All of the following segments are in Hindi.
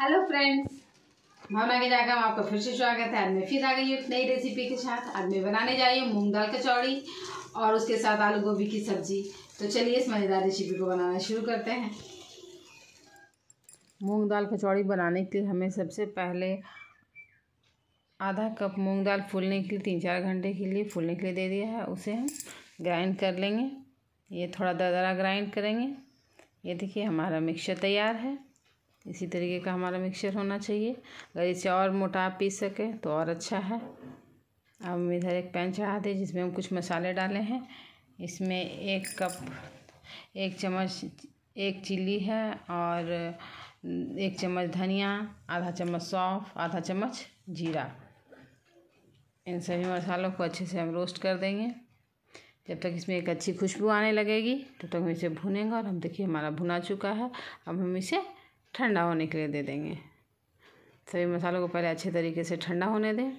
हेलो फ्रेंड्स मैं के जाकर आपका फिर से स्वागत है आज मैं फिर आ गई एक नई रेसिपी के साथ आज मैं बनाने जा रही हूँ मूंग दाल कचौड़ी और उसके साथ आलू गोभी की सब्जी तो चलिए इस मज़ेदार रेसिपी को बनाना शुरू करते हैं मूंग दाल कचौड़ी बनाने के लिए हमें सबसे पहले आधा कप मूंग दाल फूलने के लिए तीन चार घंटे के लिए फूलने के लिए दे दिया है उसे हम ग्राइंड कर लेंगे ये थोड़ा दरदरा ग्राइंड करेंगे ये देखिए हमारा मिक्सचर तैयार है इसी तरीके का हमारा मिक्सचर होना चाहिए अगर इसे और मोटा आप पीस सकें तो और अच्छा है अब हम इधर एक पैन चढ़ा दें जिसमें हम कुछ मसाले डाले हैं इसमें एक कप एक चम्मच एक चिल्ली है और एक चम्मच धनिया आधा चम्मच सौंफ आधा चम्मच जीरा इन सभी मसालों को अच्छे से हम रोस्ट कर देंगे जब तक इसमें एक अच्छी खुशबू आने लगेगी तब तो तक हम इसे भुनेंगे और हम देखिए हमारा भुना चुका है अब हम इसे ठंडा होने के लिए दे देंगे सभी मसालों को पहले अच्छे तरीके से ठंडा होने दें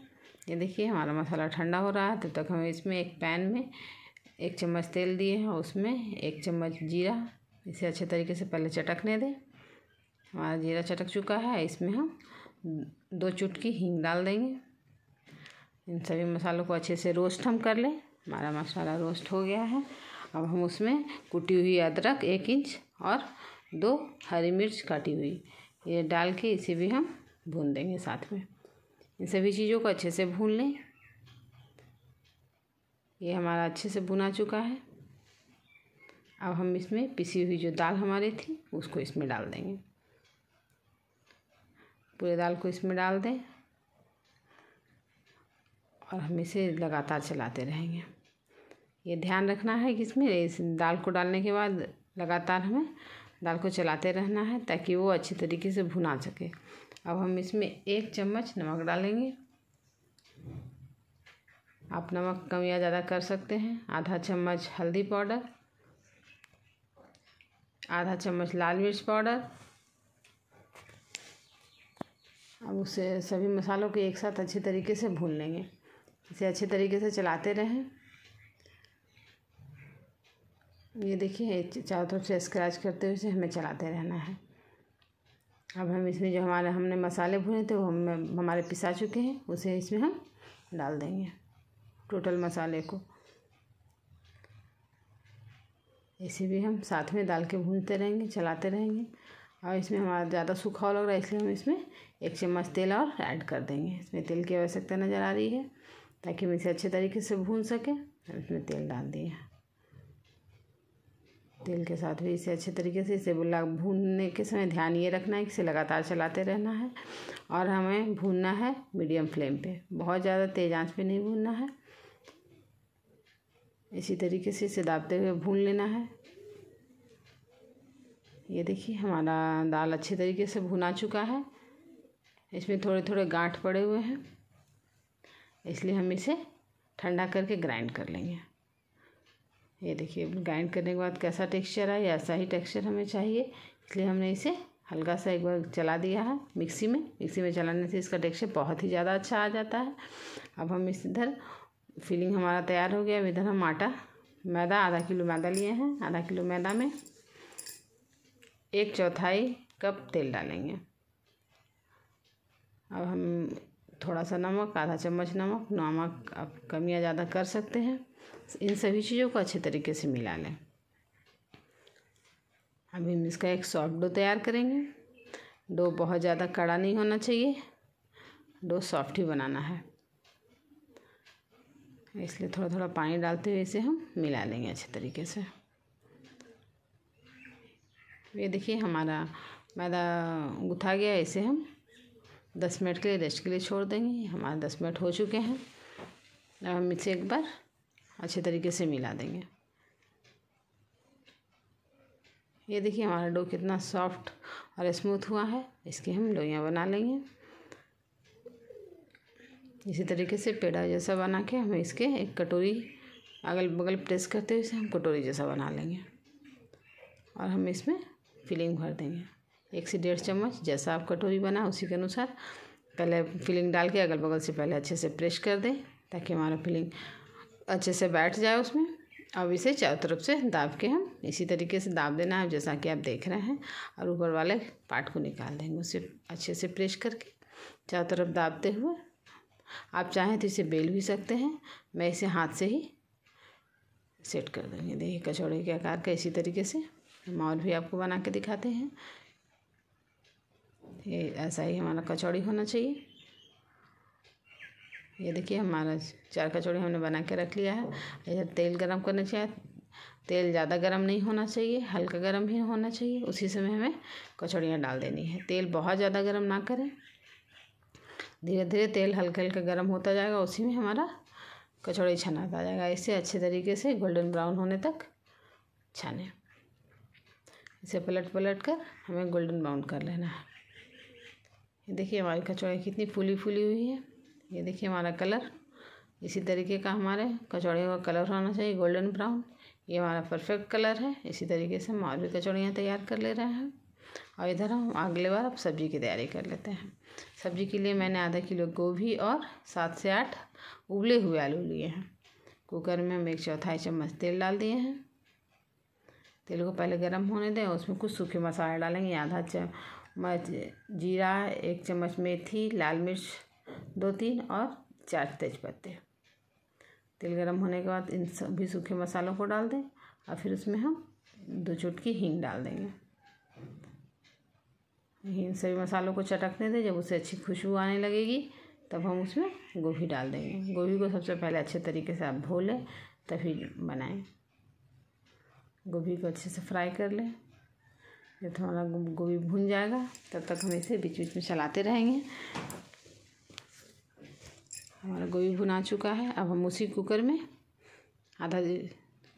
ये देखिए हमारा मसाला ठंडा हो रहा है तब तक हम इसमें एक पैन में एक चम्मच तेल दिए हैं उसमें एक चम्मच जीरा इसे अच्छे तरीके से पहले चटकने दें हमारा जीरा चटक चुका है इसमें हम दो चुटकी हींग डाल देंगे इन सभी मसालों को अच्छे से रोस्ट हम कर लें हमारा मसाला रोस्ट हो गया है अब हम उसमें कुटी हुई अदरक एक इंच और दो हरी मिर्च काटी हुई ये डाल के इसे भी हम भून देंगे साथ में इन सभी चीज़ों को अच्छे से भून लें ये हमारा अच्छे से भुना चुका है अब हम इसमें पिसी हुई जो दाल हमारी थी उसको इसमें डाल देंगे पूरे दाल को इसमें डाल दें और हम इसे लगातार चलाते रहेंगे ये ध्यान रखना है कि इसमें इस दाल को डालने के बाद लगातार हमें दाल को चलाते रहना है ताकि वो अच्छे तरीके से भुना सके अब हम इसमें एक चम्मच नमक डालेंगे आप नमक कम या ज़्यादा कर सकते हैं आधा चम्मच हल्दी पाउडर आधा चम्मच लाल मिर्च पाउडर अब उसे सभी मसालों को एक साथ अच्छे तरीके से भून लेंगे इसे अच्छे तरीके से चलाते रहें ये देखिए चारों तरफ से स्क्रैच करते हुए इसे हमें चलाते रहना है अब हम इसमें जो हमारे हमने मसाले भुने थे वो हम हमारे पिसा चुके हैं उसे इसमें हम डाल देंगे टोटल मसाले को इसे भी हम साथ में डाल के भूनते रहेंगे चलाते रहेंगे और इसमें हमारा ज़्यादा सूखा लग रहा है इसलिए हम इसमें एक चम्मच तेल और ऐड कर देंगे इसमें तेल की आवश्यकता नज़र आ रही है ताकि हम इसे अच्छे तरीके से भून सकें इसमें तेल डाल दिए तेल के साथ भी इसे अच्छे तरीके से इसे बुला भूनने के समय ध्यान ये रखना है कि इसे लगातार चलाते रहना है और हमें भूनना है मीडियम फ्लेम पे बहुत ज़्यादा तेज़ आंच पे नहीं भूनना है इसी तरीके से इसे दाबते हुए भून लेना है ये देखिए हमारा दाल अच्छे तरीके से भुना चुका है इसमें थोड़े थोड़े गांठ पड़े हुए हैं इसलिए हम इसे ठंडा करके ग्राइंड कर लेंगे ये देखिए ग्राइंड करने के बाद कैसा टेक्सचर है ऐसा ही टेक्सचर हमें चाहिए इसलिए हमने इसे हल्का सा एक बार चला दिया है मिक्सी में मिक्सी में चलाने से इसका टेक्सचर बहुत ही ज़्यादा अच्छा आ जाता है अब हम इस इधर फिलिंग हमारा तैयार हो गया अब इधर हम आटा मैदा आधा किलो मैदा लिए हैं आधा किलो मैदा में एक चौथाई कप तेल डालेंगे अब हम थोड़ा सा नमक आधा चम्मच नमक नमक आप कम या ज़्यादा कर सकते हैं इन सभी चीज़ों को अच्छे तरीके से मिला लें अभी हम इसका एक सॉफ्ट डो तैयार करेंगे डो बहुत ज़्यादा कड़ा नहीं होना चाहिए डो सॉफ्ट ही बनाना है इसलिए थोड़ा थोड़ा पानी डालते हुए इसे हम मिला लेंगे अच्छे तरीके से ये देखिए हमारा मैदा गुथा गया इसे हम दस मिनट के लिए रेस्ट के लिए छोड़ देंगे हमारे दस मिनट हो चुके हैं अब हम इसे एक बार अच्छे तरीके से मिला देंगे ये देखिए हमारा डो कितना सॉफ्ट और स्मूथ हुआ है इसकी हम लोइयाँ बना लेंगे इसी तरीके से पेड़ा जैसा बना के हम इसके एक कटोरी अगल बगल प्रेस करते हुए इसे हम कटोरी जैसा बना लेंगे और हम इसमें फिलिंग भर देंगे एक से डेढ़ चम्मच जैसा आप कटोरी बना उसी के अनुसार पहले फिलिंग डाल के अगल बगल से पहले अच्छे से प्रेस कर दें ताकि हमारा फिलिंग अच्छे से बैठ जाए उसमें अब इसे चारों तरफ से दाब के हम इसी तरीके से दाब देना है जैसा कि आप देख रहे हैं और ऊपर वाले पार्ट को निकाल देंगे उसे अच्छे से प्रेस करके चारों तरफ दाबते हुए आप चाहें तो इसे बेल भी सकते हैं मैं इसे हाथ से ही सेट कर देंगे देखिए कचौड़े के आकार का इसी तरीके से हम और भी आपको बना के दिखाते हैं ये ऐसा ही हमारा कचौड़ी होना चाहिए ये देखिए हमारा चार कचौड़ी हमने बना के रख लिया है इधर तेल गरम करना चाहिए तेल ज़्यादा गरम नहीं होना चाहिए हल्का गरम ही होना चाहिए उसी समय हमें कचौड़ियाँ डाल देनी है तेल बहुत ज़्यादा गरम ना करें धीरे धीरे तेल हल्का हल्का गर्म होता जाएगा उसी में हमारा कचौड़ी छनाता जाएगा इसे अच्छे तरीके से गोल्डन ब्राउन होने तक छाने इसे पलट पलट कर हमें गोल्डन ब्राउन कर लेना है देखिए हमारी कचौड़ी कितनी फूली फूली हुई है ये देखिए हमारा कलर इसी तरीके का हमारे कचौड़ियों का कलर होना चाहिए गोल्डन ब्राउन ये हमारा परफेक्ट कलर है इसी तरीके से हम और भी कचौड़ियाँ तैयार कर ले रहे हैं और इधर हम अगले बार अब सब्जी की तैयारी कर लेते हैं सब्जी के लिए मैंने आधा किलो गोभी और सात से आठ उबले हुए आलू लिए हैं कुकर में हम एक चौथाई चम्मच तेल डाल दिए हैं तेल को पहले गर्म होने दें उसमें कुछ सूखे मसाले डालेंगे आधा चम्मच जीरा एक चम्मच मेथी लाल मिर्च दो तीन और चार तेजपत्ते तेल गर्म होने के बाद इन सभी सूखे मसालों को डाल दें और फिर उसमें हम दो चुटकी हींग डाल देंगे इन सभी मसालों को चटकने दें जब उसे अच्छी खुशबू आने लगेगी तब हम उसमें गोभी डाल देंगे गोभी को सबसे पहले अच्छे तरीके से आप धो लें तभी बनाएं गोभी को अच्छे से फ्राई कर लें जब थोड़ा गोभी भून जाएगा तब तक हम इसे बीच बीच में चलाते रहेंगे हमारा गोभी भुना चुका है अब हम उसी कुकर में आधा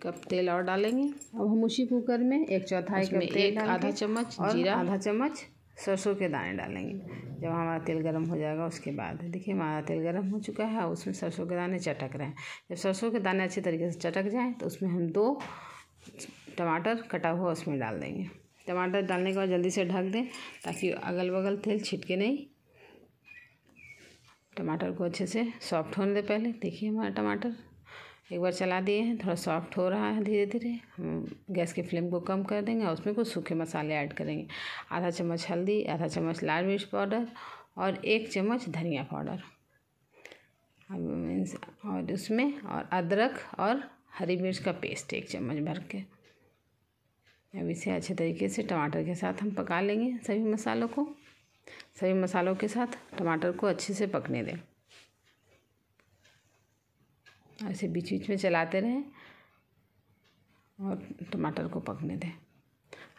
कप तेल और डालेंगे अब हम उसी कुकर में एक चौथाई कप तेल एक आधा चम्मच जीरा आधा चम्मच सरसों के दाने डालेंगे जब हमारा तेल गर्म हो जाएगा उसके बाद देखिए हमारा तेल गर्म हो चुका है उसमें सरसों के दाने चटक रहे हैं जब सरसों के दाने अच्छे तरीके से चटक जाएँ तो उसमें हम दो टमाटर कटा हुआ उसमें डाल देंगे टमाटर डालने के बाद जल्दी से ढक दें ताकि अगल बगल तेल छिटके नहीं टमाटर को अच्छे से सॉफ्ट होने दे पहले देखिए हमारा टमाटर एक बार चला दिए हैं थोड़ा सॉफ्ट हो रहा है धीरे धीरे हम गैस की फ्लेम को कम कर देंगे और उसमें कुछ सूखे मसाले ऐड करेंगे आधा चम्मच हल्दी आधा चम्मच लाल मिर्च पाउडर और एक चम्मच धनिया पाउडर अब और उसमें और अदरक और हरी मिर्च का पेस्ट एक चम्मच भर के अब इसे अच्छे तरीके से टमाटर के साथ हम पका लेंगे सभी मसालों को सभी मसालों के साथ टमाटर को अच्छे से पकने दें ऐसे बीच बीच में चलाते रहें और टमाटर को पकने दें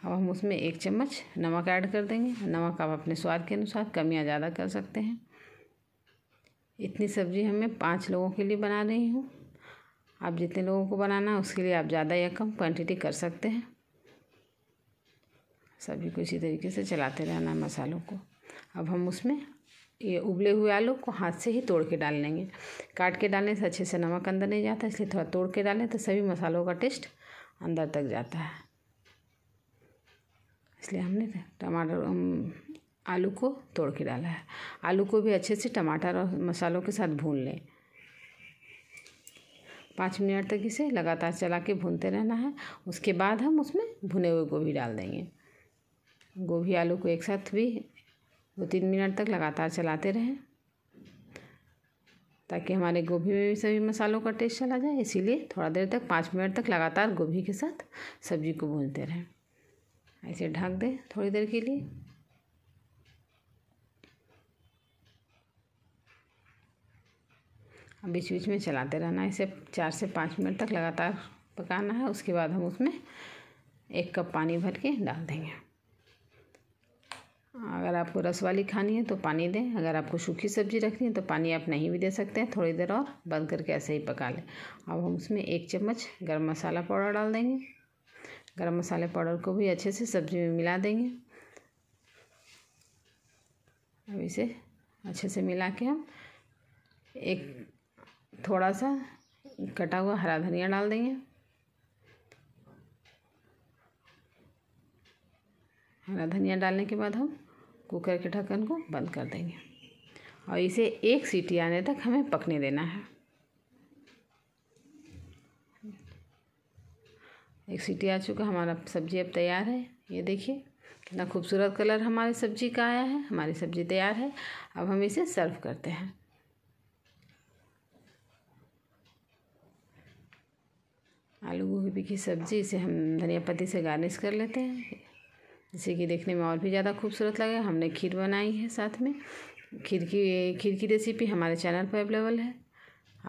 अब हम उसमें एक चम्मच नमक ऐड कर देंगे नमक आप अपने स्वाद के अनुसार कम या ज़्यादा कर सकते हैं इतनी सब्ज़ी हमें पाँच लोगों के लिए बना रही हूँ आप जितने लोगों को बनाना है उसके लिए आप ज़्यादा या कम क्वांटिटी कर सकते हैं सब्ज़ी को इसी तरीके से चलाते रहना है मसालों को अब हम उसमें ये उबले हुए आलू को हाथ से ही तोड़ के डाल लेंगे काट के डालने से अच्छे से नमक अंदर नहीं जाता इसलिए थोड़ा तोड़ के डालें तो सभी मसालों का टेस्ट अंदर तक जाता है इसलिए हमने टमाटर आलू को तोड़ के डाला है आलू को भी अच्छे से टमाटर और मसालों के साथ भून लें पाँच मिनट तक इसे लगातार चला के भूनते रहना है उसके बाद हम उसमें भुने हुए गोभी डाल देंगे गोभी आलू को एक साथ भी दो तीन मिनट तक लगातार चलाते रहें ताकि हमारे गोभी में भी सभी मसालों का टेस्ट चला जाए इसीलिए थोड़ा देर तक पाँच मिनट तक लगातार गोभी के साथ सब्जी को भूनते रहें ऐसे ढक दें थोड़ी देर के लिए अब बीच बीच में चलाते रहना इसे चार से पाँच मिनट तक लगातार पकाना है उसके बाद हम उसमें एक कप पानी भर के डाल देंगे अगर आपको रस वाली खानी है तो पानी दें अगर आपको सूखी सब्जी रखनी है तो पानी आप नहीं भी दे सकते हैं थोड़ी देर और बंद करके ऐसे ही पका लें अब हम उसमें एक चम्मच गर्म मसाला पाउडर डाल देंगे गर्म मसाले पाउडर को भी अच्छे से सब्जी में मिला देंगे अब इसे अच्छे से मिला के हम एक थोड़ा सा कटा हुआ हरा धनिया डाल देंगे हरा धनिया डालने के बाद हम कुकर के ढक्कन को बंद कर देंगे और इसे एक सीटी आने तक हमें पकने देना है एक सीटी आ चुका हमारा सब्ज़ी अब तैयार है ये देखिए कितना खूबसूरत कलर हमारी सब्ज़ी का आया है हमारी सब्ज़ी तैयार है अब हम इसे सर्व करते हैं आलू गोभी की सब्ज़ी इसे हम धनिया पत्ती से गार्निश कर लेते हैं जिससे कि देखने में और भी ज़्यादा खूबसूरत लगे हमने खीर बनाई है साथ में खीर की खीर की रेसिपी हमारे चैनल पर अवेलेबल है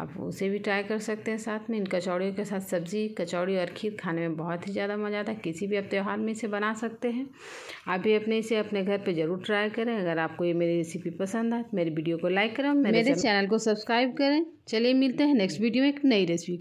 आप उसे भी ट्राई कर सकते हैं साथ में इन कचौड़ियों के साथ सब्ज़ी कचौड़ी और खीर खाने में बहुत ही ज़्यादा मज़ा आता है किसी भी आप त्यौहार में इसे बना सकते हैं आप भी अपने इसे अपने घर पे ज़रूर ट्राई करें अगर आपको ये मेरी रेसिपी पसंद आए मेरी वीडियो को लाइक करें मेरे, मेरे चैनल को सब्सक्राइब करें चलिए मिलते हैं नेक्स्ट वीडियो में एक नई रेसिपी